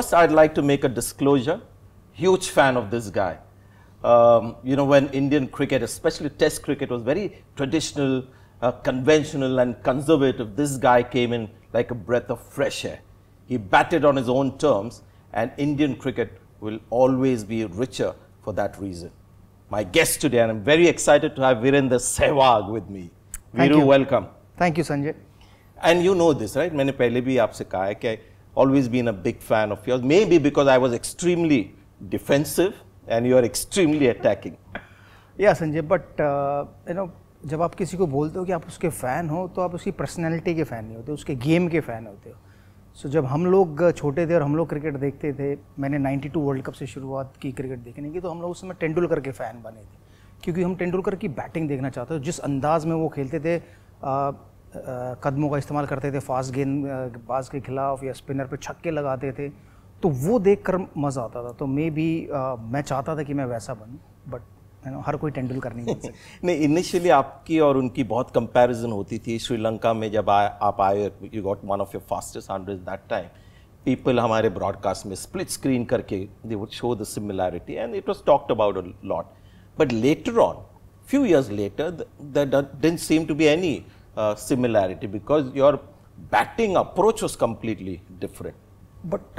first, I'd like to make a disclosure. Huge fan of this guy. Um, you know, when Indian cricket, especially Test cricket, was very traditional, uh, conventional, and conservative, this guy came in like a breath of fresh air. He batted on his own terms, and Indian cricket will always be richer for that reason. My guest today, and I'm very excited to have Virendra Sehwag with me. Thank Viru, you. welcome. Thank you, Sanjay. And you know this, right? I've भी आपसे always been a big fan of yours, maybe because I was extremely defensive and you are extremely attacking. Yeah, Sanjay, but uh, you know, जब आप किसी को बोलते हो कि आप उसके फ़ैन हो तो आप उसकी पर्सनैलिटी के फ़ैन नहीं होते उसके गेम के फ़ैन होते हो सो so, जब हम लोग छोटे थे और हम लोग क्रिकेट देखते थे मैंने 92 वर्ल्ड कप से शुरुआत की क्रिकेट देखने की तो हम लोग उस समय तेंडुलकर के फ़ैन बने थे क्योंकि हम तेंदुलकर की बैटिंग देखना चाहते थे जिस अंदाज में वो खेलते थे uh, कदमों का इस्तेमाल करते थे फास्ट गेंद बाज के खिलाफ या स्पिनर पे छक्के लगाते थे तो वो देख कर मज़ा आता था तो मे भी मैं चाहता था कि मैं वैसा बनूँ बट यू नो हर कोई करनी नहीं नहीं इनिशियली आपकी और उनकी बहुत कंपैरिजन होती थी श्रीलंका में जब आ, आप आए you got one of your fastest hundred that time people हमारे ब्रॉडकास्ट में स्प्लिट स्क्रीन करके they would show the similarity and it was talked about a lot but later on few years later that didn't seem to be any uh, similarity because your batting approach उस completely different but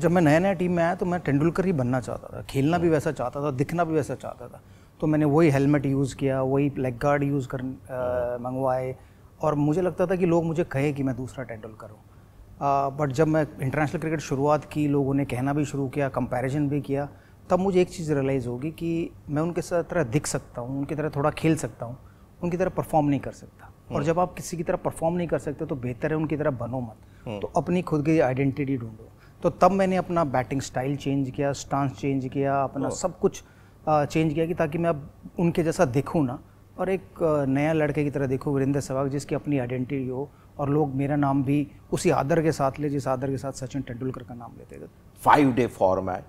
जब मैं नया नया team में आया तो मैं तेंडुलकर ही बनना चाहता था खेलना भी वैसा चाहता था दिखना भी वैसा चाहता था तो मैंने वही हेलमेट यूज़ किया वही लेग गार्ड यूज़ कर uh, मंगवाए और मुझे लगता था कि लोग मुझे कहें कि मैं दूसरा टेंडुलकर हूँ बट uh, जब मैं इंटरनेशनल क्रिकेट शुरुआत की लोगों ने कहना भी शुरू किया कंपेरिजन भी किया तब मुझे एक चीज़ रियलाइज़ होगी कि मैं उनके तरह दिख सकता हूँ उनकी तरह थोड़ा खेल सकता हूँ उनकी तरह परफॉर्म नहीं कर सकता और जब आप किसी की तरह परफॉर्म नहीं कर सकते तो बेहतर है उनकी तरह बनो मत हम्म। तो अपनी खुद की आइडेंटिटी ढूंढो तो तब मैंने अपना बैटिंग स्टाइल चेंज किया स्टांस चेंज किया अपना हाँ। सब कुछ चेंज किया कि ताकि मैं अब उनके जैसा दिखूँ ना और एक नया लड़के की तरह देखूँ वीरेंद्र सहवाग जिसकी अपनी आइडेंटिटी हो और लोग मेरा नाम भी उसी आदर के साथ ले जिस आदर के साथ सचिन तेंदुलकर का नाम लेते थे five day format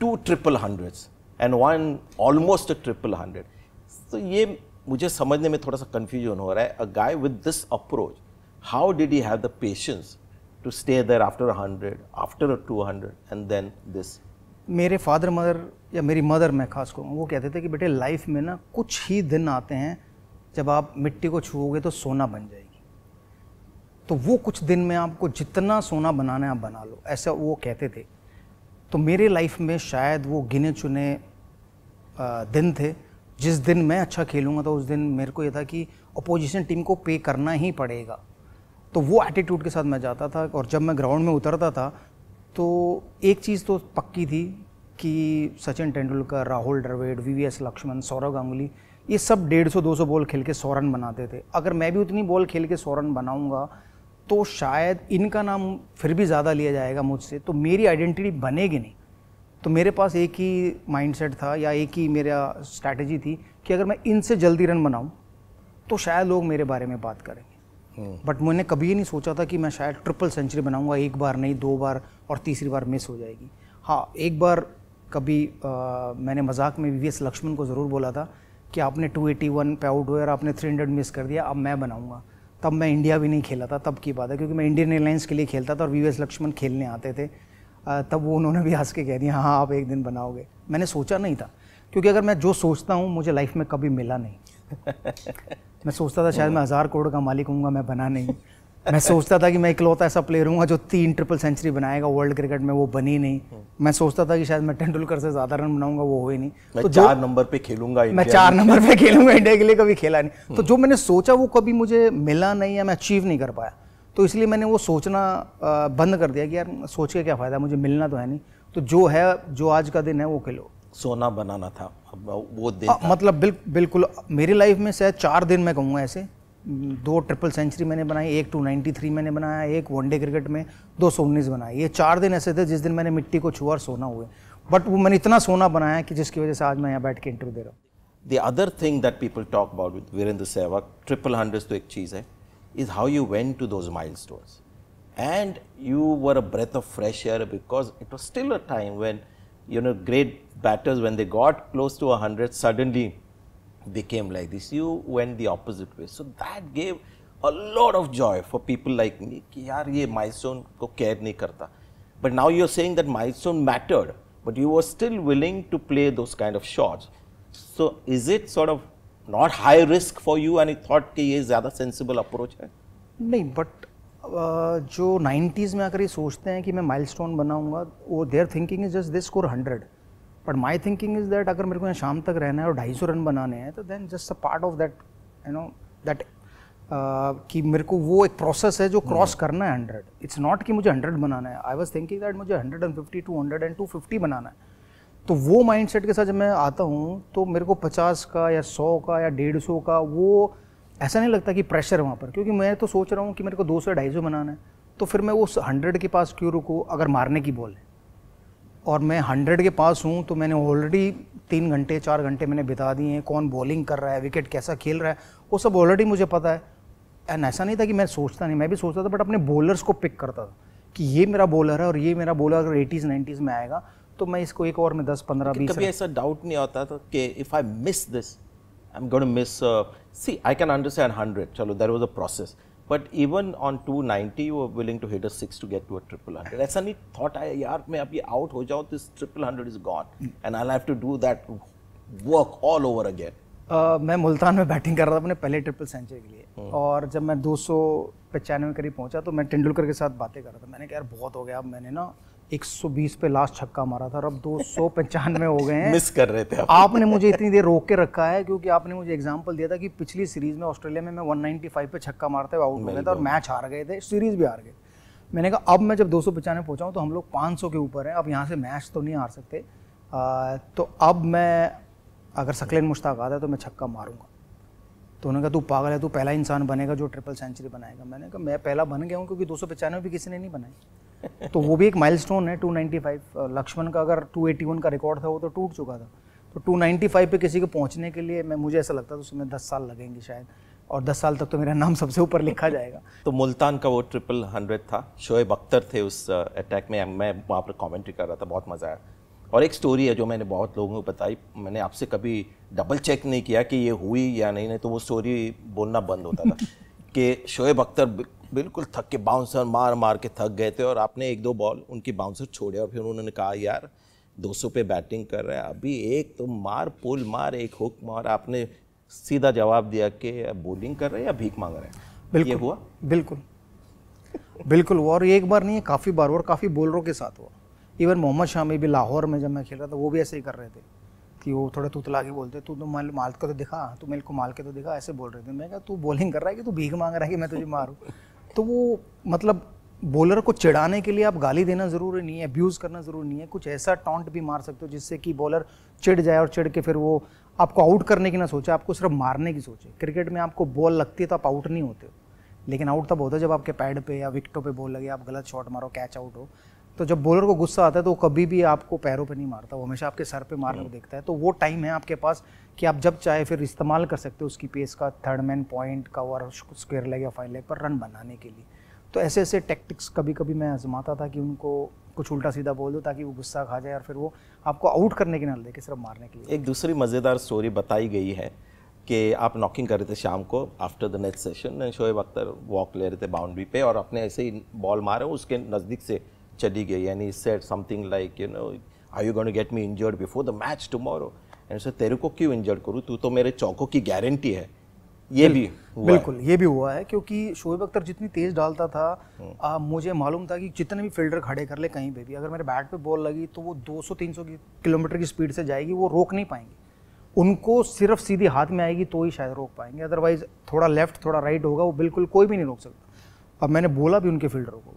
two triple hundreds and one almost triple hundred तो ये मुझे समझने में थोड़ा सा कन्फ्यूजन हो रहा है a guy with this approach how did you have the patience to stay there after hundred after two hundred and then this मेरे फादर मदर या मेरी मदर मैं खास करूँगा वो कहते थे कि बेटे लाइफ में ना कुछ ही दिन आते हैं जब आप मिट्टी को छूओगे तो सोना बन जाएगी तो वो कुछ दिन में आपको जितना सोना बनाना है आप बना लो ऐसा वो कहते थे तो मेरे लाइफ में शायद वो गिने चुने दिन थे जिस दिन मैं अच्छा खेलूंगा तो उस दिन मेरे को ये था कि अपोजिशन टीम को पे करना ही पड़ेगा तो वो एटीट्यूड के साथ मैं जाता था और जब मैं ग्राउंड में उतरता था तो एक चीज़ तो पक्की थी कि सचिन तेंदुलकर राहुल द्रविड़ वी लक्ष्मण सौरव गांगुली ये सब डेढ़ सौ दो सौ बॉल खेल के सौ रन बनाते थे अगर मैं भी उतनी बॉल खेल के सौ रन बनाऊँगा तो शायद इनका नाम फिर भी ज़्यादा लिया जाएगा मुझसे तो मेरी आइडेंटिटी बनेगी नहीं तो मेरे पास एक ही माइंडसेट था या एक ही मेरा स्ट्रैटेजी थी कि अगर मैं इनसे जल्दी रन बनाऊँ तो शायद लोग मेरे बारे में बात करेंगे बट हम्म। मैंने कभी ये नहीं सोचा था कि मैं शायद ट्रिपल सेंचुरी बनाऊंगा एक बार नहीं दो बार और तीसरी बार मिस हो जाएगी हाँ एक बार कभी आ, मैंने मजाक में वी लक्ष्मण को ज़रूर बोला था कि आपने 281 एटी वन पे आउट हुए और आपने 300 मिस कर दिया अब मैं बनाऊंगा तब मैं इंडिया भी नहीं खेला था तब की बात है क्योंकि मैं इंडियन एयरलाइंस के लिए खेलता था और वी लक्ष्मण खेलने आते थे तब वो उन्होंने भी हंस के कह दिया हाँ आप एक दिन बनाओगे मैंने सोचा नहीं था क्योंकि अगर मैं जो सोचता हूँ मुझे लाइफ में कभी मिला नहीं मैं सोचता था शायद मैं हज़ार करोड़ का मालिक हूँ मैं बना नहीं मैं सोचता था कि मैं इकलौता ऐसा प्लेयर हूँ जो तीन ट्रिपल सेंचुरी बनाएगा वर्ल्ड क्रिकेट में वो बनी नहीं हम्म। मैं सोचता था कि शायद मैं तेंडुलकर से ज़्यादा रन बनाऊंगा वो ही नहीं मैं तो चार नंबर पे खेलूंगा मैं चार नंबर पे खेलूंगा इंडिया के लिए कभी खेला नहीं तो हम्म। जो मैंने सोचा वो कभी मुझे मिला नहीं या मैं अचीव नहीं कर पाया तो इसलिए मैंने वो सोचना बंद कर दिया कि यार सोच के क्या फ़ायदा मुझे मिलना तो है नहीं तो जो है जो आज का दिन है वो खेलो सोना बनाना था वो दिन आ, मतलब बिल, बिल्कुल मेरी लाइफ में शायद चार दिन मैं कहूँगा ऐसे दो ट्रिपल सेंचुरी मैंने बनाई एक टू नाइन्टी थ्री मैंने बनाया एक वनडे क्रिकेट में दो सौ उन्नीस बनाए ये चार दिन ऐसे थे जिस दिन मैंने मिट्टी को छुआ और सोना हुए बट वो मैंने इतना सोना बनाया कि जिसकी वजह से आज मैं यहाँ बैठ के इंटरव्यू दे रहा हूँ the other thing that people talk about with Virender Sehwag triple hundred तो एक चीज़ है is how you went to those milestones. And you were a breath of fresh air because it was still a time when, you know, great batters, when they got close to 100, suddenly became like this. You went the opposite way. So that gave a lot of joy for people like me कि यार ये milestone को care नहीं करता. But now you're saying that milestone mattered, but you were still willing to play those kind of shots. So is it sort of not high risk for you and thought कि ये ज़्यादा sensible approach है नहीं but uh, जो nineties में अगर ये सोचते हैं कि मैं माइल स्टोन बनाऊँगा वो their thinking is just this score hundred but my thinking is that अगर मेरे को यहाँ शाम तक रहना है और ढाई सौ रन बनाने हैं तो then just a part of that you know that कि मेरे को वो एक प्रोसेस है जो क्रॉस yeah. Hmm. करना है हंड्रेड इट्स नॉट कि मुझे हंड्रेड बनाना है आई वॉज थिंकिंग दैट मुझे hundred and fifty two hundred and two fifty बनाना है तो वो माइंडसेट के साथ जब मैं आता हूँ तो मेरे को पचास का या सौ का या डेढ़ सौ का वो ऐसा नहीं लगता कि प्रेशर वहाँ पर क्योंकि मैं तो सोच रहा हूँ कि मेरे को दो सौ ढाई सौ बनाना है तो फिर मैं उस हंड्रेड के पास क्यों रुकूँ अगर मारने की बॉल है और मैं हंड्रेड के पास हूँ तो मैंने ऑलरेडी तीन घंटे चार घंटे मैंने बिता दिए हैं कौन बॉलिंग कर रहा है विकेट कैसा खेल रहा है वो सब ऑलरेडी मुझे पता है एंड ऐसा नहीं था कि मैं सोचता नहीं मैं भी सोचता था बट अपने बॉलर्स को पिक करता था कि ये मेरा बॉलर है और ये मेरा बॉलर अगर एटीज़ नाइन्टीज़ में आएगा तो मैं इसको एक ओवर में दस पंद्रह बीस कभी ऐसा डाउट नहीं आता था कि if I miss this I am going miss see I can understand hundred चलो there was a process but even on two ninety you willing to hit a six to get to a triple hundred ऐसा नहीं thought आया यार मैं अभी out हो जाऊँ this triple hundred is gone and I have to do that work all over again मैं मुल्तान में बैटिंग कर रहा था अपने पहले ट्रिपल सेंचुरी के लिए hmm. और जब मैं दो सौ पचानवे करीब पहुंचा तो मैं तेंडुलकर के साथ बातें कर रहा था मैंने कहा यार बहुत हो गया अब मैंने ना 120 पे लास्ट छक्का मारा था और अब दो सौ पंचानवे हो गए हैं मिस कर रहे थे आप। आपने मुझे इतनी देर रोक के रखा है क्योंकि आपने मुझे एग्जांपल दिया था कि पिछली सीरीज में ऑस्ट्रेलिया में मैं 195 पे छक्का मारते हुए आउट हो गया था और मैच हार गए थे सीरीज भी हार गए मैंने कहा अब मैं जब दो सौ पचानवे पहुँचाऊँ तो हम लोग पाँच के ऊपर हैं अब यहाँ से मैच तो नहीं हार सकते आ, तो अब मैं अगर सकलेन मुश्ताक आता है तो मैं छक्का मारूंगा तो उन्होंने कहा तू पागल है तू पहला इंसान बनेगा जो ट्रिपल सेंचुरी बनाएगा मैंने कहा मैं पहला बन गया हूँ क्योंकि दो सौ पचानवे भी किसी ने नहीं बनाई तो वो भी एक माइल है 295 लक्ष्मण का अगर 281 का रिकॉर्ड था वो तो टूट चुका था तो 295 पे किसी को पहुंचने के लिए मैं मुझे ऐसा लगता था तो उसमें दस साल लगेंगे शायद और दस साल तक तो मेरा नाम सबसे ऊपर लिखा जाएगा तो मुल्तान का वो ट्रिपल हंड्रेड था शोएब अख्तर थे उस अटैक में मैं वहाँ पर कॉमेंट्री कर रहा था बहुत मज़ा आया और एक स्टोरी है जो मैंने बहुत लोगों को बताई मैंने आपसे कभी डबल चेक नहीं किया कि ये हुई या नहीं नहीं तो वो स्टोरी बोलना बंद होता था कि शोएब अख्तर बिल्कुल थक के बाउंसर मार मार के थक गए थे और आपने एक दो बॉल उनकी बाउंसर छोड़े और फिर उन्होंने कहा यार 200 पे बैटिंग कर रहे हैं अभी एक तो मार पुल मार एक हुक मार आपने सीधा जवाब दिया कि बॉलिंग कर रहे हैं या भीख मांग रहे हैं बिल्कुल ये हुआ बिल्कुल बिल्कुल हुआ और एक बार नहीं है काफ़ी बार और काफ़ी बॉलरों के साथ हुआ इवन मोहम्मद शामी भी लाहौर में जब मैं खेल रहा था वो भी ऐसे ही कर रहे थे कि वो थोड़ा तुतला के बोलते तू तो माल माल को तो दिखा तू मेरे को माल के तो दिखा ऐसे बोल रहे थे मैं कहा तू बॉलिंग कर रहा है कि तू भीख मांग रहा है कि मैं तुझे मारूँ तो वो मतलब बॉलर को चिढ़ाने के लिए आप गाली देना ज़रूरी नहीं है अब्यूज़ करना ज़रूरी नहीं है कुछ ऐसा टॉन्ट भी मार सकते हो जिससे कि बॉलर चिढ़ जाए और चिढ़ के फिर वो आपको आउट करने की ना सोचे आपको सिर्फ मारने की सोचे क्रिकेट में आपको बॉल लगती है तो आप आउट नहीं होते हो लेकिन आउट तब होता है जब आपके पैड पे या विकटों पे बॉल लगे आप गलत शॉट मारो कैच आउट हो तो जब बॉलर को गुस्सा आता है तो वो कभी भी आपको पैरों पे नहीं मारता वो हमेशा आपके सर पे मार कर हम्म। देखता है तो वो टाइम है आपके पास कि आप जब चाहे फिर इस्तेमाल कर सकते हो उसकी पेस का third man point cover square leg या फाइन लेग पर रन बनाने के लिए तो ऐसे ऐसे टेक्टिक्स कभी कभी मैं आजमाता था कि उनको कुछ उल्टा सीधा बोल दो ताकि वो गुस्सा खा जाए और फिर वो आपको आउट करने के ना दे के सिर्फ मारने के लिए एक दूसरी मज़ेदार स्टोरी बताई गई है कि आप नॉकिंग कर रहे थे शाम को after the next session Shoaib Akhtar walk ले रहे थे बाउंड्री पे और अपने ऐसे ही बॉल मारे उसके नज़दीक से चली गई यानी set something like you know I you going get me injured before the match tomorrow and sir तेरे को क्यों इंजर्ड करूँ तू तो मेरे चौकों की गारंटी है ये भी बिल्कुल ये भी हुआ है क्योंकि शोएब अख्तर जितनी तेज डालता था हम्म। आ, मुझे मालूम था कि जितने भी फील्डर खड़े कर ले कहीं पे भी अगर मेरे बैट पे बॉल लगी तो वो 200-300 किलोमीटर की स्पीड से जाएगी वो रोक नहीं पाएंगे उनको सिर्फ सीधी हाथ में आएगी तो ही शायद रोक पाएंगे अदरवाइज थोड़ा लेफ्ट थोड़ा राइट होगा वो बिल्कुल कोई भी नहीं रोक सकता अब मैंने बोला भी उनके फील्डरों को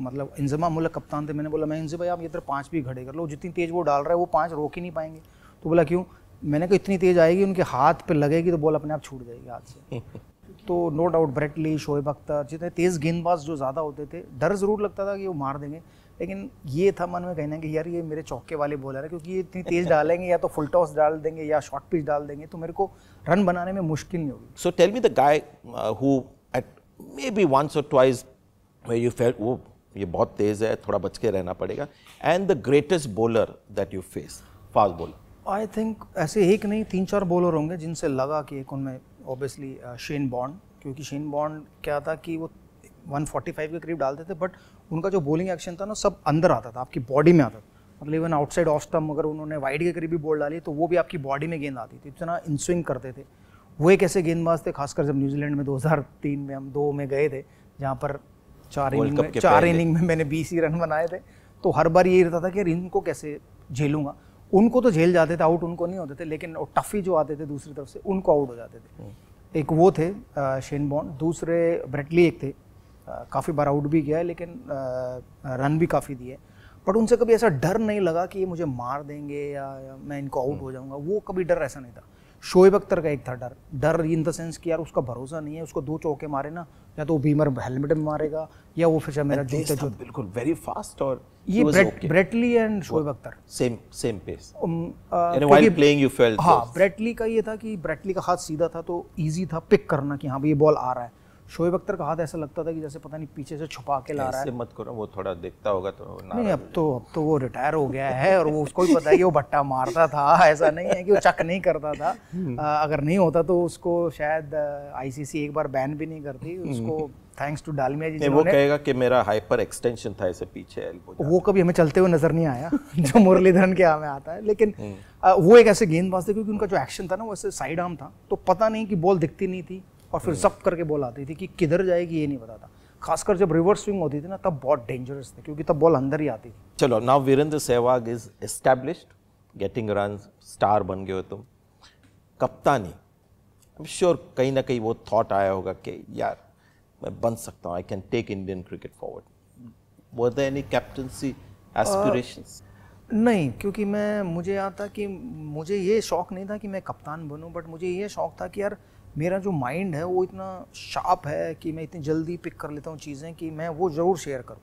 मतलब इंजमा मुल्क कप्तान थे मैंने बोला मैं इनसे भाई आप इधर पाँच भी खड़े कर लो जितनी तेज़ वो डाल रहा है वो पाँच रोक ही नहीं पाएंगे तो बोला क्यों मैंने कहा इतनी तेज़ आएगी उनके हाथ पे लगेगी तो बॉल अपने आप छूट जाएगी हाथ से तो no doubt Brett Lee Shoaib Akhtar जितने तेज़ गेंदबाज जो ज़्यादा होते थे डर ज़रूर लगता था कि वो मार देंगे लेकिन ये था मन में कहना कि यार ये मेरे चौके वाले बॉलर है क्योंकि ये इतनी तेज़ डालेंगे या तो फुल टॉस डाल देंगे या शॉर्ट पिच डाल देंगे तो मेरे को रन बनाने में मुश्किल नहीं होगी so tell me the guy who at maybe once और ट्वाइस वे यू felt, वो ये बहुत तेज़ है थोड़ा बच के रहना पड़ेगा and the greatest bowler that you face fast bowler I think ऐसे एक नहीं तीन चार बॉलर होंगे जिनसे लगा कि एक उनमें ऑब्वियसली शेन बॉन्ड क्योंकि शेन बॉन्ड क्या था कि वो 145 के करीब डालते थे बट उनका जो बॉलिंग एक्शन था ना सब अंदर आता था आपकी बॉडी में आता था मतलब इवन आउटसाइड ऑफ स्टम्प अगर उन्होंने वाइड के करीब भी बॉल डाली तो वो भी आपकी बॉडी में गेंद आती थी इतना इनस्विंग करते थे वो एक ऐसे गेंदबाज थे खासकर जब न्यूजीलैंड में 2003 में हम दो में गए थे जहाँ पर चार इनिंग में चार इनिंग में मैंने बीस ही रन बनाए थे तो हर बार ये रहता था कि यार इनको कैसे झेलूंगा उनको तो झेल जाते थे आउट उनको नहीं होते थे लेकिन टफी जो आते थे दूसरी तरफ से उनको आउट हो जाते थे हम्म। एक वो थे शेन बॉन्ड दूसरे ब्रेटली एक थे काफ़ी बार आउट भी गया है लेकिन रन भी काफ़ी दिए बट उनसे कभी ऐसा डर नहीं लगा कि ये मुझे मार देंगे या मैं इनको आउट हम्म। हो जाऊंगा वो कभी डर ऐसा नहीं था शोएब अख्तर का एक था डर डर इन द सेंस कि यार उसका भरोसा नहीं है उसको दो चौके मारे ना या तो वो बीमर हेलमेट में मारेगा या वो फिर मेरा जूता जो बिल्कुल वेरी फास्ट और ये Brett, okay. Brett Lee and Shoaib Akhtar same same pace and while playing you felt हां ब्रेटली का ये था कि ब्रेटली का हाथ सीधा था तो इजी था पिक करना कि हाँ भाई ये बॉल आ रहा है शोएब अख्तर का हाथ ऐसा लगता था कि जैसे पता नहीं पीछे से छुपा के ला रहा है मत करो वो थोड़ा देखता होगा तो नहीं अब तो अब तो वो रिटायर हो गया है और वो उसको भी पता है कि वो भट्टा मारता था ऐसा नहीं है कि वो चक नहीं करता था आ, हम्म। अगर नहीं होता तो उसको शायद आईसीसी एक बार बैन भी नहीं करती हम्म। उसको थैंक्स टू डालमिया जी वो कहेगा कि मेरा हाइपर एक्सटेंशन था ऐसे पीछे वो कभी हमें चलते हुए नजर नहीं आया जो मुरलीधरन के हमें आता है लेकिन हम्म। वो एक ऐसे गेंदबाज थे क्योंकि उनका जो एक्शन था ना वो ऐसे साइड आर्म था तो पता नहीं कि बॉल दिखती नहीं थी और फिर हम्म। जब्त करके बॉल आती थी कि किधर जाएगी ये नहीं पता था खासकर जब रिवर्स स्विंग होती थी ना तब बहुत डेंजरस थे क्योंकि तब बॉल अंदर ही आती थी चलो now Virender Sehwag is established getting run star बन गए हो तुम कप्तानी आई श्योर कहीं ना कहीं वो थॉट आया होगा कि यार मैं बन सकता हूँ I can take Indian cricket forward were there any captaincy aspirations नहीं क्योंकि मैं मुझे याद था कि मुझे ये शौक़ नहीं था कि मैं कप्तान बनूं बट मुझे ये शौक़ था कि यार मेरा जो माइंड है वो इतना शार्प है कि मैं इतनी जल्दी पिक कर लेता हूँ चीज़ें कि मैं वो ज़रूर शेयर करूँ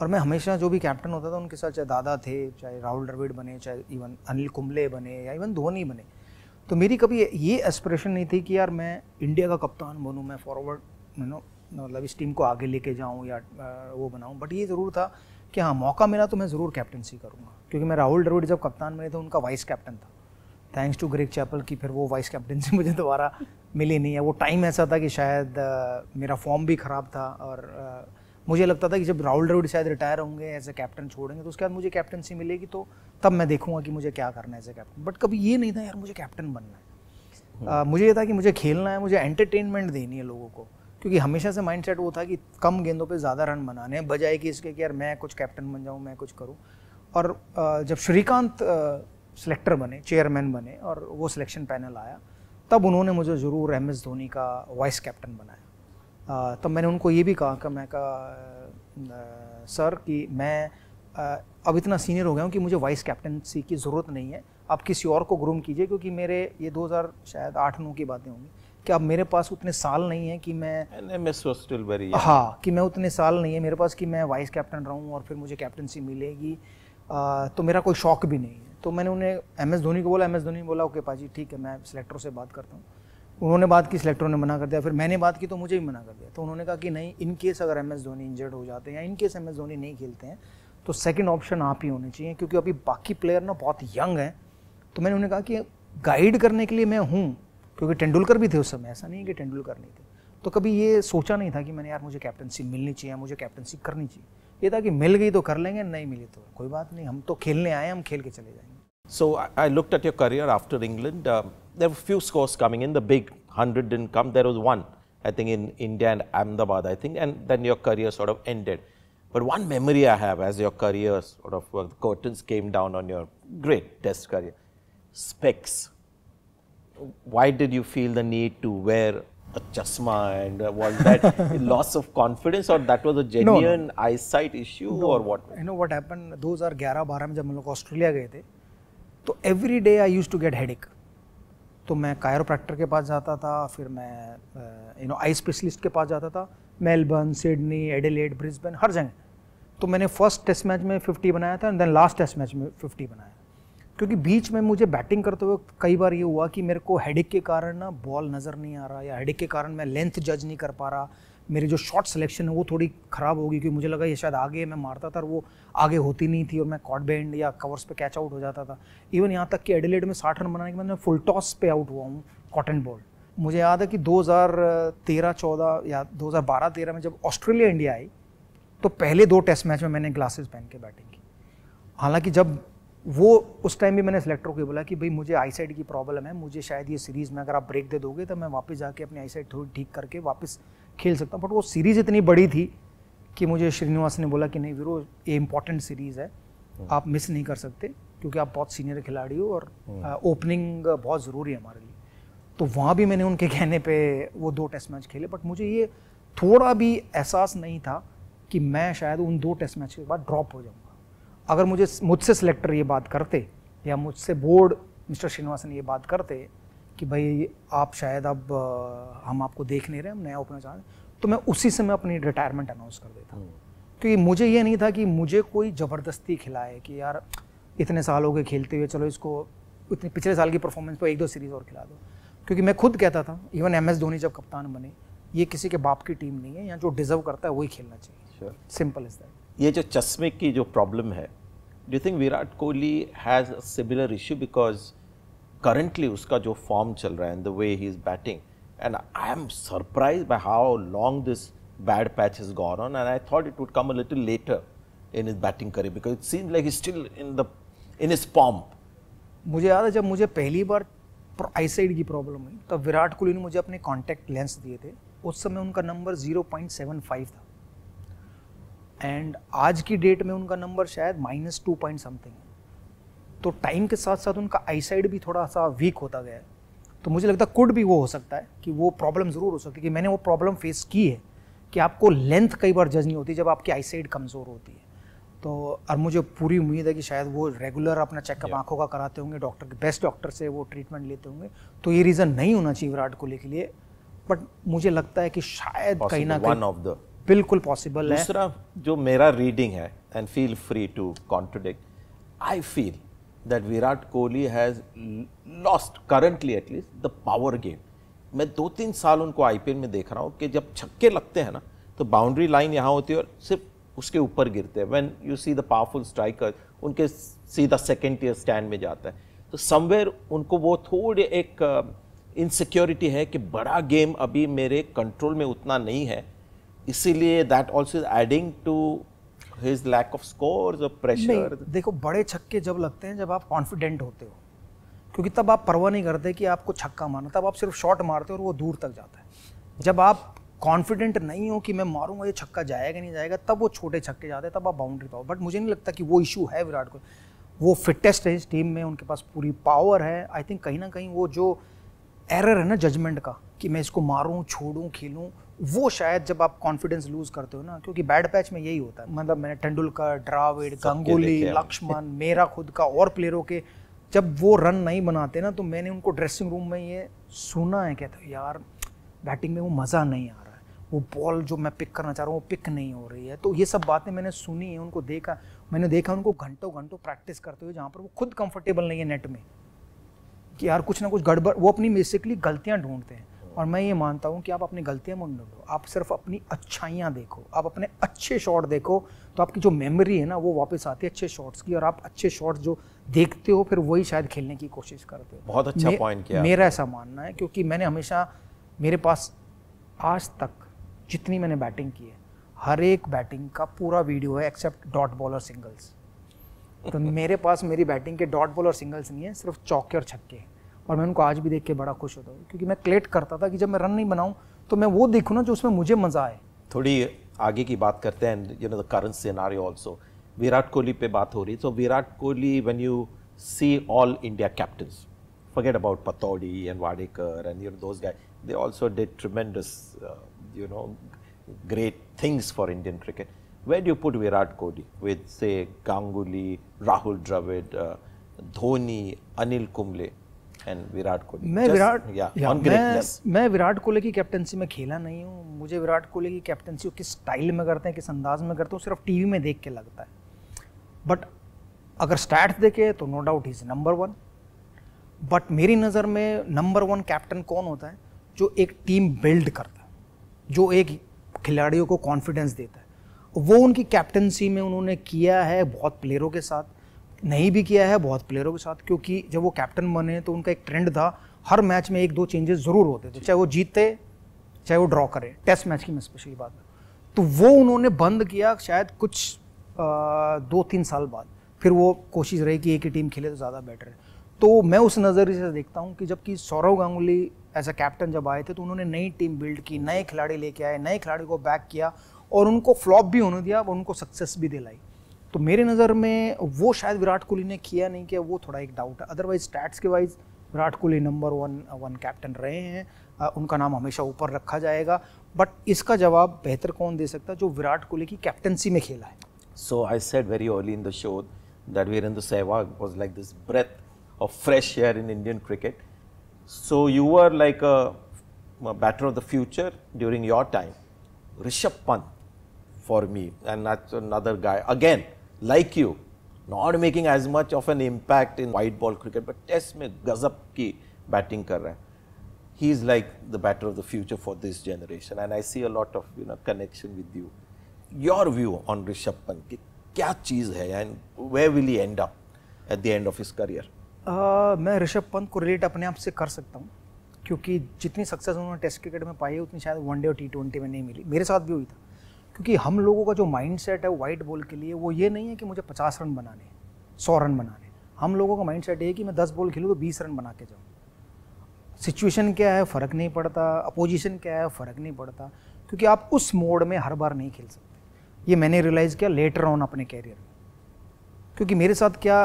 और मैं हमेशा जो भी कैप्टन होता था उनके साथ चाहे दादा थे चाहे राहुल द्रविड़ बने चाहे इवन अनिल कुंबले बने या इवन धोनी बने तो मेरी कभी ये एस्परेशन नहीं थी कि यार मैं इंडिया का कप्तान बनूँ मैं फॉरवर्ड यू नो मतलब इस टीम को आगे लेके जाऊँ या वो बनाऊँ बट ये ज़रूर था कि हाँ मौका मिला तो मैं ज़रूर कैप्टनसी करूँगा क्योंकि मैं राहुल द्रविड़ जब कप्तान बने थे तो उनका वाइस कैप्टन था थैंक्स टू ग्रेग चैपल की फिर वो वाइस कैप्टनसी मुझे दोबारा मिली नहीं है वो टाइम ऐसा था कि शायद uh, मेरा फॉर्म भी ख़राब था और uh, मुझे लगता था कि जब राहुल द्रविड़ शायद रिटायर होंगे एज ए कैप्टन छोड़ेंगे तो उसके बाद मुझे कैप्टनसी मिलेगी तो तब मैं देखूंगा कि मुझे क्या करना है एज ए कैप्टन बट कभी ये नहीं था यार मुझे कैप्टन बनना है uh, मुझे ये था कि मुझे खेलना है मुझे एंटरटेनमेंट देनी है लोगों को क्योंकि हमेशा से माइंडसेट वो था कि कम गेंदों पे ज़्यादा रन बनाने हैं बजाय कि इसके कि यार मैं कुछ कैप्टन बन जाऊँ मैं कुछ करूँ और uh, जब श्रीकांत uh, सिलेक्टर बने चेयरमैन बने और वो सिलेक्शन पैनल आया तब उन्होंने मुझे ज़रूर एम एस धोनी का वाइस कैप्टन बनाया तब मैंने उनको ये भी कहा कि मैं कहा सर कि मैं अब इतना सीनियर हो गया हूँ कि मुझे वाइस कैप्टनसी की ज़रूरत नहीं है आप किसी और को ग्रूम कीजिए क्योंकि मेरे ये हज़ार शायद आठ नौ की बातें होंगी कि अब मेरे पास उतने साल नहीं है कि मैं हाँ कि मैं उतने साल नहीं है मेरे पास कि मैं वाइस कैप्टन रहूँ और फिर मुझे कैप्टनसी मिलेगी आ, तो मेरा कोई शौक भी नहीं है तो मैंने उन्हें एम एस धोनी को बोला एम एस धोनी बोला ओके पाजी ठीक है मैं सिलेक्टरों से बात करता हूँ उन्होंने बात की सिलेक्टरों ने मना कर दिया फिर मैंने बात की तो मुझे भी मना कर दिया तो उन्होंने कहा कि नहीं इन केस अगर एम एस धोनी इंजर्ड हो जाते हैं या in case M S Dhoni नहीं खेलते हैं तो सेकंड ऑप्शन आप ही होने चाहिए क्योंकि अभी बाकी प्लेयर ना बहुत यंग हैं तो मैंने उन्हें कहा कि गाइड करने के लिए मैं हूँ क्योंकि तेंडुलकर भी थे उस समय ऐसा नहीं है कि तेंडुलकर नहीं थे तो कभी ये सोचा नहीं था कि मैंने यार मुझे कैप्टनसी मिलनी चाहिए मुझे कैप्टनसी करनी चाहिए ये था कि मिल गई तो कर लेंगे नहीं मिली तो कोई बात नहीं हम तो खेलने आए हम खेल के चले जाएंगे so I look at your career after England there few scores coming in the big hundred in come there was one I think in India and Ahmedabad I think and then your career sort of ended but one memory I have as your career of curtains came down on your great test career specs why did you feel the need to wear a chasma and was that loss of confidence or that was a genuine no, no. eyesight issue no, or what? You know what happened? Those are 11 12 में जब हम लोग Australia गए थे तो every day I used to get headache तो मैं chiropractor के पास जाता था फिर मैं यू नो आई स्पेशलिस्ट के पास जाता था मेलबर्न सिडनी एडिलेड ब्रिस्बेन हर जगह तो मैंने फर्स्ट टेस्ट मैच में 50 बनाया था and then last test match में 50 बनाया क्योंकि बीच में मुझे बैटिंग करते हुए कई बार ये हुआ कि मेरे को हेडिक के कारण ना बॉल नज़र नहीं आ रहा या हेडिक के कारण मैं लेंथ जज नहीं कर पा रहा मेरी जो शॉट सिलेक्शन है वो थोड़ी ख़राब होगी क्योंकि मुझे लगा ये शायद आगे मैं मारता था और वो आगे होती नहीं थी और मैं कॉट बैंड या कवर्स पे कैच आउट हो जाता था इवन यहाँ तक कि एडिलेड में साठ रन बनाने के बाद मैं फुल टॉस पे आउट हुआ हूँ कॉटन बॉल मुझे याद है कि 2013-14 या 2012-13 में जब ऑस्ट्रेलिया इंडिया आई तो पहले दो टेस्ट मैच में मैंने ग्लासेस पहन के बैटिंग की हालांकि जब वो उस टाइम भी मैंने सेलेक्टर को बोला कि भाई मुझे आई साइड की प्रॉब्लम है मुझे शायद ये सीरीज़ में अगर आप ब्रेक दे दोगे तो मैं वापस जाके अपनी आई साइड थोड़ी ठीक करके वापस खेल सकता हूँ बट वो सीरीज़ इतनी बड़ी थी कि मुझे श्रीनिवास ने बोला कि नहीं वीरो ये इंपॉर्टेंट सीरीज़ है हम्म। आप मिस नहीं कर सकते क्योंकि आप बहुत सीनियर खिलाड़ी हो और ओपनिंग हम्म। बहुत ज़रूरी है हमारे लिए तो वहाँ भी मैंने उनके कहने पर वो दो टेस्ट मैच खेले बट मुझे ये थोड़ा भी एहसास नहीं था कि मैं शायद उन दो टेस्ट मैच के बाद ड्रॉप हो जाऊँ अगर मुझे मुझसे सिलेक्टर ये बात करते या मुझसे बोर्ड मिस्टर श्रीनिवासन ये बात करते कि भाई आप शायद अब हम आपको देख नहीं रहे हम नया ओपनर चाहते तो मैं उसी समय अपनी रिटायरमेंट अनाउंस कर देता हम्म। क्योंकि मुझे ये नहीं था कि मुझे कोई ज़बरदस्ती खिलाए कि यार इतने साल हो गए खेलते हुए चलो इसको इतने पिछले साल की परफॉर्मेंस पर एक दो सीरीज़ और खिला दो क्योंकि मैं खुद कहता था इवन एम एस धोनी जब कप्तान बने ये किसी के बाप की टीम नहीं है या जो डिज़र्व करता है वही खेलना चाहिए सिंपल इज दैट ये जो चश्मे की जो प्रॉब्लम है Do you think Virat Kohli has a similar issue because currently uska jo form chal raha and the way he is batting, and I am surprised by how long this bad patch has gone on, and I thought it would come a little later in his batting career because it seems like he's still in the in his pomp. मुझे याद है जब मुझे पहली बार आई की problem हुई तब विराट कोहली ने मुझे अपने कॉन्टैक्ट लेंस दिए थे उस समय उनका नंबर 0.75 था एंड आज की डेट में उनका नंबर शायद माइनस टू पॉइंट समथिंग है तो टाइम के साथ साथ उनका आईसाइड भी थोड़ा सा वीक होता गया है तो मुझे लगता है कुड भी वो हो सकता है कि वो प्रॉब्लम ज़रूर हो सकती है कि मैंने वो प्रॉब्लम फेस की है कि आपको लेंथ कई बार जज नहीं होती जब आपकी आईसाइड कमज़ोर होती है तो और मुझे पूरी उम्मीद है कि शायद वो रेगुलर अपना चेकअप आंखों का कराते होंगे डॉक्टर के बेस्ट डॉक्टर से वो ट्रीटमेंट लेते होंगे तो ये रीज़न नहीं होना चाहिए विराट कोहली के लिए बट मुझे लगता है कि शायद कहीं ना कहीं बिल्कुल पॉसिबल है दूसरा जो मेरा रीडिंग है and feel free to contradict I feel that Virat Kohli has lost currently at least the power game मैं दो तीन साल उनको आईपीएल में देख रहा हूँ कि जब छक्के लगते हैं ना तो बाउंड्री लाइन यहाँ होती है और सिर्फ उसके ऊपर गिरते हैं when you see the powerful striker उनके सीधा सेकेंड ईयर स्टैंड में जाता है तो समवेयर उनको वो थोड़ी एक इनसिक्योरिटी uh, है कि बड़ा गेम अभी मेरे कंट्रोल में उतना नहीं है इसीलिए that also is adding to his lack of score pressure देखो बड़े छक्के जब लगते हैं जब आप कॉन्फिडेंट होते हो क्योंकि तब आप परवाह नहीं करते कि आपको छक्का मारना तब आप सिर्फ शॉट मारते हो और वो दूर तक जाता है जब आप कॉन्फिडेंट नहीं हो कि मैं मारूंगा ये छक्का जाएगा नहीं जाएगा तब वो छोटे छक्के जाते हैं तब आप बाउंड्री पाओ बट मुझे नहीं लगता कि वो इशू है विराट कोहली वो फिटेस्ट है इस टीम में उनके पास पूरी पावर है आई थिंक कहीं ना कहीं वो जो एरर है ना जजमेंट का कि मैं इसको मारूँ छोड़ूँ खेलूँ वो शायद जब आप कॉन्फिडेंस लूज करते हो ना क्योंकि बैड पैच में यही होता है मतलब मैंने तेंदुलकर ड्राविड गंगोली लक्ष्मण मेरा खुद का और प्लेयरों के जब वो रन नहीं बनाते ना तो मैंने उनको ड्रेसिंग रूम में ये सुना है कहते हैं यार बैटिंग में वो मज़ा नहीं आ रहा है वो बॉल जो मैं पिक करना चाह रहा हूँ वो पिक नहीं हो रही है तो ये सब बातें मैंने सुनी है उनको देखा मैंने देखा उनको घंटों घंटों प्रैक्टिस करते हुए जहाँ पर वो खुद कंफर्टेबल नहीं है नेट में कि यार कुछ ना कुछ गड़बड़ वो अपनी बेसिकली गलतियाँ ढूंढते हैं और मैं ये मानता हूँ कि आप अपनी गलतियाँ मत ढूंढो आप सिर्फ अपनी अच्छाइयाँ देखो आप अपने अच्छे शॉट देखो तो आपकी जो मेमोरी है ना वो वापस आती है अच्छे शॉट्स की और आप अच्छे शॉट्स जो देखते हो फिर वही शायद खेलने की कोशिश करते हो बहुत अच्छा पॉइंट किया मेरा ऐसा मानना है क्योंकि मैंने हमेशा मेरे पास आज तक जितनी मैंने बैटिंग की है हर एक बैटिंग का पूरा वीडियो है एक्सेप्ट डॉट बॉल और सिंगल्स तो मेरे पास मेरी बैटिंग के डॉट बॉल और सिंगल्स नहीं है सिर्फ चौके और छक्के हैं और मैं उनको आज भी देख के बड़ा खुश होता हूँ क्योंकि मैं क्लेट करता था कि जब मैं रन नहीं बनाऊँ तो मैं वो देखूँ ना जो उसमें मुझे मजा आए थोड़ी आगे की बात करते हैं you know the current scenario also Virat Kohli पे बात हो रही तो Virat Kohli when you see all India captain forget about Pataudi and Wadekar and your those guy they also did tremendous you know great things for Indian cricket where do put Virat Kohli with say Ganguly Rahul Dravid Dhoni Anil Kumble and Virat Kohli मैं विराट या मैं मैं विराट कोहली की कैप्टनसी में खेला नहीं हूँ मुझे विराट कोहली की कैप्टनसी किस स्टाइल में करते हैं किस अंदाज में करते हैं सिर्फ टीवी में देख के लगता है बट अगर स्टैट्स देखे तो no doubt is number one but मेरी नज़र में नंबर वन कैप्टन कौन होता है जो एक टीम बिल्ड करता है जो एक खिलाड़ियों को कॉन्फिडेंस देता है वो उनकी कैप्टनसी में उन्होंने किया है बहुत प्लेयरों के साथ नहीं भी किया है बहुत प्लेयरों के साथ क्योंकि जब वो कैप्टन बने तो उनका एक ट्रेंड था हर मैच में एक दो चेंजेस ज़रूर होते थे चाहे वो जीते चाहे वो ड्रॉ करे टेस्ट मैच की मैं स्पेशली बात तो वो उन्होंने बंद किया शायद कुछ आ, दो तीन साल बाद फिर वो कोशिश रही कि एक ही टीम खेले तो ज़्यादा बेटर है तो मैं उस नज़र से देखता हूँ कि जबकि Saurav Ganguly as a captain जब आए थे तो उन्होंने नई टीम बिल्ड की नए खिलाड़ी लेके आए नए खिलाड़ी को बैक किया और उनको फ्लॉप भी होने दिया और उनको सक्सेस भी दिलाई तो मेरे नज़र में वो शायद विराट कोहली ने किया नहीं किया वो थोड़ा एक डाउट है अदरवाइज स्टैट्स के wise Virat Kohli number one one captain रहे हैं uh, उनका नाम हमेशा ऊपर रखा जाएगा बट इसका जवाब बेहतर कौन दे सकता है जो विराट कोहली की कैप्टनसी में खेला है so I said very early in the show that Virender Sehwag was like this breath of fresh air in Indian cricket so you are like a batter of the future during your time Rishabh Pant for me and nother another guy again like you not making as much of an impact in white ball cricket but test में गजब की batting कर रहे हैं he is like the batter of the future for this generation and I see a lot of you know connection with you your view on Rishabh Pant की क्या चीज़ है and where will he end up at the end of his career मैं ऋषभ पंत को relate अपने आप से कर सकता हूँ क्योंकि जितनी सक्सेस उन्होंने टेस्ट क्रिकेट में पाई है उतनी शायद वनडे और टी ट्वेंटी में नहीं मिली मेरे साथ भी हुई था क्योंकि हम लोगों का जो माइंड सेट है वाइट बॉल के लिए वो ये नहीं है कि मुझे पचास रन बनाने सौ रन बनाने हम लोगों का माइंड सेट ये है कि मैं दस बॉल खेलूँ तो बीस रन बना के जाऊँ सिचुएशन क्या है फ़र्क नहीं पड़ता अपोजिशन क्या है फ़र्क नहीं पड़ता क्योंकि आप उस मोड में हर बार नहीं खेल सकते ये मैंने रियलाइज़ किया लेटर ऑन अपने कैरियर में क्योंकि मेरे साथ क्या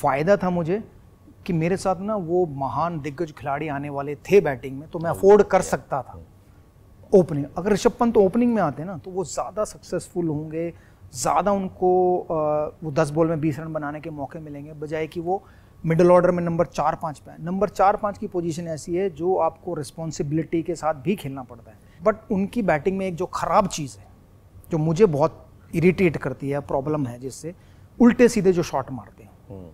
फ़ायदा था मुझे कि मेरे साथ ना वो महान दिग्गज खिलाड़ी आने वाले थे बैटिंग में तो मैं अफोर्ड कर सकता था हम्म। ओपनिंग अगर ऋषभ पंत ओपनिंग में आते हैं ना तो वो ज़्यादा सक्सेसफुल होंगे ज़्यादा उनको वो दस बॉल में बीस रन बनाने के मौके मिलेंगे बजाय कि वो मिडल ऑर्डर में नंबर चार पाँच पे नंबर चार पाँच की पोजीशन ऐसी है जो आपको रिस्पॉन्सिबिलिटी के साथ भी खेलना पड़ता है बट उनकी बैटिंग में एक जो ख़राब चीज़ है जो मुझे बहुत इरीटेट करती है प्रॉब्लम है जिससे उल्टे सीधे जो शॉट मारते हैं हम्म।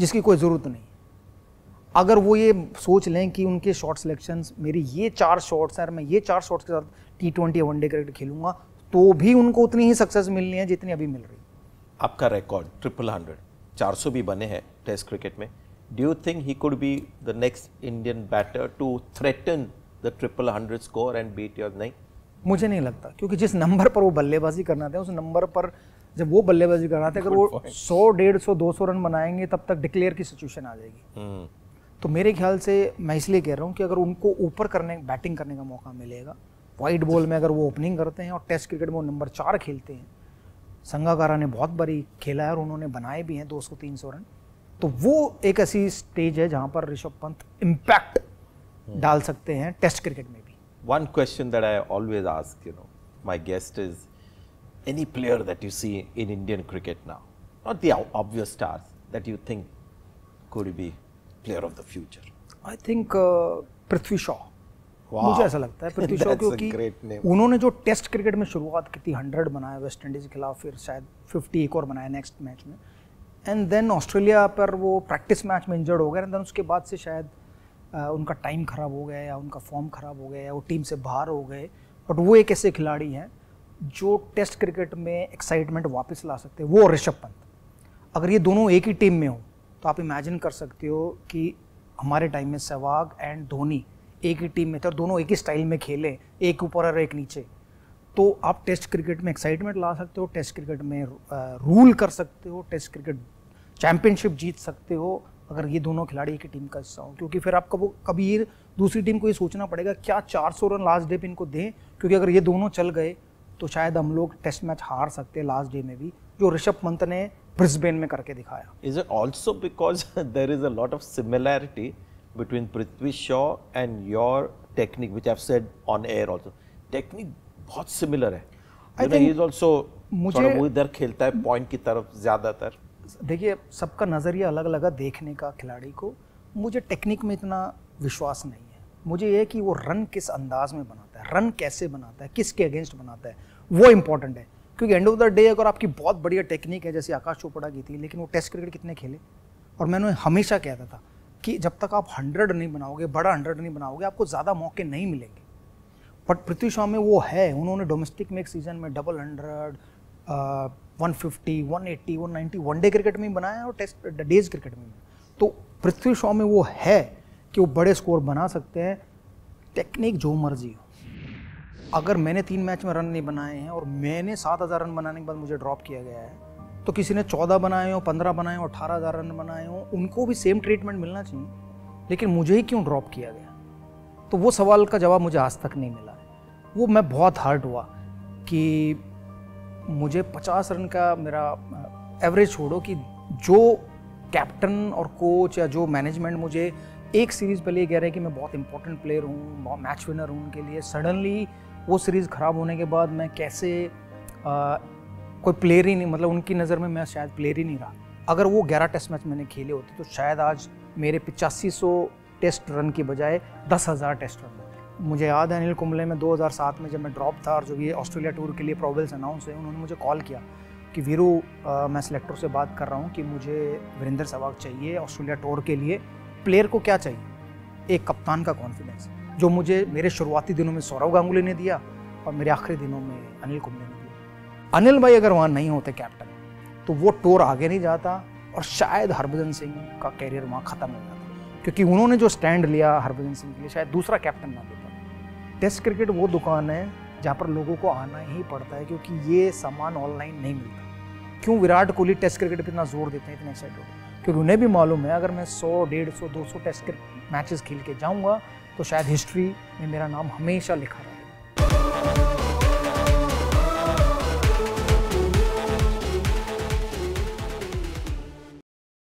जिसकी कोई ज़रूरत नहीं अगर वो ये सोच लें कि उनके शॉर्ट सिलेक्शन मेरी ये चार शॉट्स हैं और मैं ये चार शॉट्स के साथ टी ट्वेंटी या वनडे क्रिकेट खेलूंगा तो भी उनको उतनी ही सक्सेस मिलनी है जितनी अभी मिल रही आपका रिकॉर्ड ट्रिपल हंड्रेड चार सौ भी बने हैं टेस्ट क्रिकेट में do you think he could be the next Indian batter to threaten the triple hundred score and beat your नहीं मुझे नहीं लगता क्योंकि जिस नंबर पर वो बल्लेबाजी करना था उस नंबर पर जब वो बल्लेबाजी करना था अगर वो सौ डेढ़ सौ दो सौ रन बनाएंगे तब तक डिक्लेयर की सिचुएशन आ जाएगी हम्म। तो मेरे ख्याल से मैं इसलिए कह रहा हूँ कि अगर उनको ऊपर करने बैटिंग करने का मौका मिलेगा वाइट बॉल में अगर वो ओपनिंग करते हैं और टेस्ट क्रिकेट में वो नंबर चार खेलते हैं संगाकारा ने बहुत बारी खेला है और उन्होंने बनाए भी हैं दो सौ तीन सौ रन तो वो एक ऐसी स्टेज है जहाँ पर ऋषभ पंत इम्पैक्ट हम्म। डाल सकते हैं टेस्ट क्रिकेट में भी one question that I always ask you know my guest is any player that you see in Indian cricket now not the obvious stars that you think could be player of the future I think Prithvi Shaw wow. मुझे ऐसा लगता है पृथ्वी शॉ क्योंकि उन्होंने जो test cricket में शुरुआत की थी हंड्रेड बनाया वेस्ट इंडीज़ के खिलाफ फिर शायद फिफ्टी एक और बनाया नेक्स्ट मैच में एंड देन ऑस्ट्रेलिया पर वो प्रैक्टिस मैच में इंजर्ड हो गए एंड देन उसके बाद से शायद uh, उनका टाइम खराब हो गया या उनका फॉर्म खराब हो गया या वो टीम से बाहर हो गए बट वो एक ऐसे खिलाड़ी हैं जो टेस्ट क्रिकेट में एक्साइटमेंट वापस ला सकते हैं वो ऋषभ पंत अगर ये दोनों एक ही टीम में हों तो आप इमेजिन कर सकते हो कि हमारे टाइम में सहवाग एंड धोनी एक ही टीम में थे और दोनों एक ही स्टाइल में खेले एक ऊपर और एक नीचे तो आप टेस्ट क्रिकेट में एक्साइटमेंट ला सकते हो टेस्ट क्रिकेट में रूल कर सकते हो टेस्ट क्रिकेट चैंपियनशिप जीत सकते हो अगर ये दोनों खिलाड़ी एक ही टीम का हिस्सा हो क्योंकि फिर आपको वो कभी ये दूसरी टीम को ये सोचना पड़ेगा क्या 400 रन लास्ट डे पे इनको दें क्योंकि अगर ये दोनों चल गए तो शायद हम लोग टेस्ट मैच हार सकते हैं लास्ट डे में भी जो ऋषभ पंत ने ब्रिस्बेन में करके दिखाया is it also because there is a lot of similarity between Prithvi Shaw and your technique which have said on air also technique बहुत सिमिलर है आई थिंक इज ऑल्सो मुझे इधर खेलता है पॉइंट की तरफ ज़्यादातर देखिए सबका नज़रिया अलग अलग है देखने का खिलाड़ी को मुझे टेक्निक में इतना विश्वास नहीं है मुझे ये कि वो रन किस अंदाज में बनाता है रन कैसे बनाता है किसके अगेंस्ट बनाता है वो इम्पोर्टेंट है क्योंकि एंड ऑफ द डे अगर आपकी बहुत बढ़िया टेक्निक है जैसे आकाश चोपड़ा की थी लेकिन वो टेस्ट क्रिकेट कितने खेले और मैंने हमेशा कहता था कि जब तक आप हंड्रेड नहीं बनाओगे बड़ा हंड्रेड नहीं बनाओगे आपको ज़्यादा मौके नहीं मिलेंगे बट पृथ्वी शॉ में वो है उन्होंने डोमेस्टिक में एक सीज़न में double hundred one fifty one eighty one ninety day cricket में बनाया और टेस्ट डेज क्रिकेट में तो पृथ्वी शॉ में वो है कि वो बड़े स्कोर बना सकते हैं टेक्निक जो मर्जी हो अगर मैंने तीन मैच में रन नहीं बनाए हैं और मैंने सात हज़ार रन बनाने के बाद मुझे ड्रॉप किया गया है तो किसी ने चौदह बनाए हो पंद्रह बनाए हो अठारह हज़ार रन बनाए हो उनको भी सेम ट्रीटमेंट मिलना चाहिए लेकिन मुझे ही क्यों ड्रॉप किया गया तो वो सवाल का जवाब मुझे आज तक नहीं मिला वो मैं बहुत हर्ट हुआ कि मुझे पचास रन का मेरा एवरेज छोड़ो कि जो कैप्टन और कोच या जो मैनेजमेंट मुझे एक सीरीज़ पहले ये कह रहे हैं कि मैं बहुत इंपॉर्टेंट प्लेयर हूँ मैच विनर हूँ उनके लिए सडनली वो सीरीज़ ख़राब होने के बाद मैं कैसे आ, कोई प्लेयर ही नहीं मतलब उनकी नज़र में मैं शायद प्लेयर ही नहीं रहा अगर वो ग्यारह टेस्ट मैच मैंने खेले होते तो शायद आज मेरे पिचासी टेस्ट रन के बजाय दस हज़ार टेस्ट रन मुझे याद है अनिल कुंबले में 2007 में जब मैं ड्रॉप था और जो ये ऑस्ट्रेलिया टूर के लिए प्रॉबल्स अनाउंस हुए उन्होंने मुझे कॉल किया कि वीरू मैं सिलेक्टर से बात कर रहा हूँ कि मुझे वीरेंद्र सहवाग चाहिए ऑस्ट्रेलिया टूर के लिए प्लेयर को क्या चाहिए एक कप्तान का कॉन्फिडेंस जो मुझे मेरे शुरुआती दिनों में सौरव गांगुली ने दिया और मेरे आखिरी दिनों में अनिल कुंबले ने दिया अनिल भाई अगर वहाँ नहीं होते कैप्टन तो वो टूर आगे नहीं जाता और शायद हरभजन सिंह का कैरियर वहाँ ख़त्म हो जाता क्योंकि उन्होंने जो स्टैंड लिया हरभजन सिंह के लिए शायद दूसरा कैप्टन ना देता टेस्ट क्रिकेट वो दुकान है जहाँ पर लोगों को आना ही पड़ता है क्योंकि ये सामान ऑनलाइन नहीं मिलता क्यों विराट कोहली टेस्ट क्रिकेट पर इतना जोर देते हैं इतने एक्साइटेड क्योंकि उन्हें भी मालूम है अगर मैं सौ डेढ़ सौ दो सौ टेस्ट मैचेस खेल के जाऊँगा तो शायद हिस्ट्री में मेरा नाम हमेशा लिखा रहे